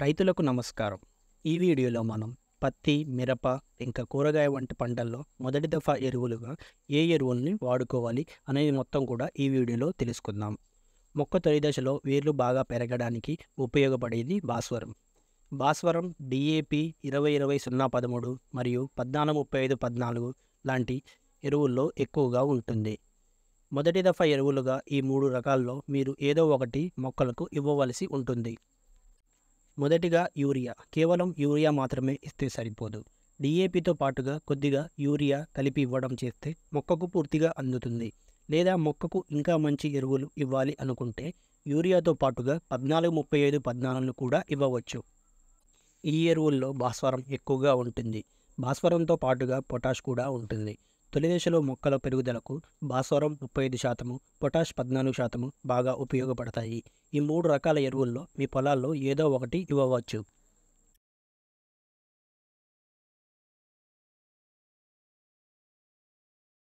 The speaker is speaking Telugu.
రైతులకు నమస్కారం ఈ వీడియోలో మనం పత్తి మిరప ఇంకా కూరగాయ వంటి పంటల్లో మొదటి దఫా ఎరువులుగా ఏ ఎరువుల్ని వాడుకోవాలి అనేది మొత్తం కూడా ఈ వీడియోలో తెలుసుకుందాం మొక్క తొలి దశలో వేర్లు బాగా పెరగడానికి ఉపయోగపడేది భాస్వరం భాస్వరం డిఏపి ఇరవై ఇరవై సున్నా పదమూడు మరియు పద్నాలుగు ముప్పై ఐదు పద్నాలుగు లాంటి ఎరువుల్లో ఎక్కువగా ఉంటుంది మొదటి దఫా ఎరువులుగా ఈ మూడు రకాల్లో మీరు ఏదో ఒకటి మొక్కలకు ఇవ్వవలసి ఉంటుంది మొదటిగా యూరియా కేవలం యూరియా మాత్రమే ఇస్తే సరిపోదు డిఏపితో పాటుగా కొద్దిగా యూరియా కలిపి ఇవ్వడం చేస్తే మొక్కకు పూర్తిగా అందుతుంది లేదా మొక్కకు ఇంకా మంచి ఎరువులు ఇవ్వాలి అనుకుంటే యూరియాతో పాటుగా పద్నాలుగు ముప్పై ఐదు పద్నాలుగును కూడా ఇవ్వవచ్చు ఈ ఎరువుల్లో భాస్వరం ఎక్కువగా ఉంటుంది భాస్వరంతో పాటుగా పొటాష్ కూడా ఉంటుంది తొలి దశలో మొక్కల పెరుగుదలకు భాస్వరం ముప్పై ఐదు శాతము పొటాష్ పద్నాలుగు శాతము బాగా ఉపయోగపడతాయి ఈ మూడు రకాల ఎరువుల్లో మీ పొలాల్లో ఏదో ఒకటి ఇవ్వవచ్చు